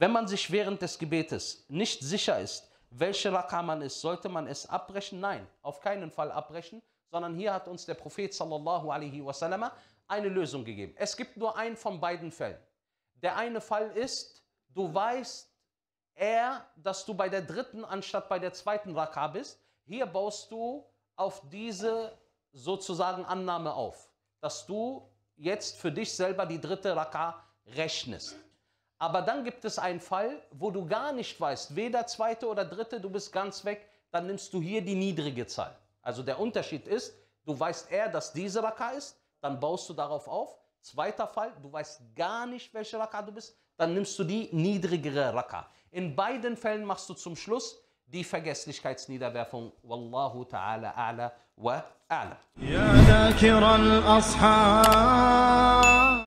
Wenn man sich während des Gebetes nicht sicher ist, welche Raka man ist, sollte man es abbrechen? Nein, auf keinen Fall abbrechen, sondern hier hat uns der Prophet sallallahu alaihi wasallam eine Lösung gegeben. Es gibt nur einen von beiden Fällen. Der eine Fall ist, du weißt eher, dass du bei der dritten anstatt bei der zweiten Raka bist. Hier baust du auf diese sozusagen Annahme auf, dass du jetzt für dich selber die dritte Raka rechnest. Aber dann gibt es einen Fall, wo du gar nicht weißt, weder zweite oder dritte, du bist ganz weg, dann nimmst du hier die niedrige Zahl. Also der Unterschied ist, du weißt eher, dass diese Raka ist, dann baust du darauf auf. Zweiter Fall, du weißt gar nicht, welche Raka du bist, dann nimmst du die niedrigere Raka. In beiden Fällen machst du zum Schluss die Vergesslichkeitsniederwerfung. Wallahu ta'ala a'la wa a'la. Ja,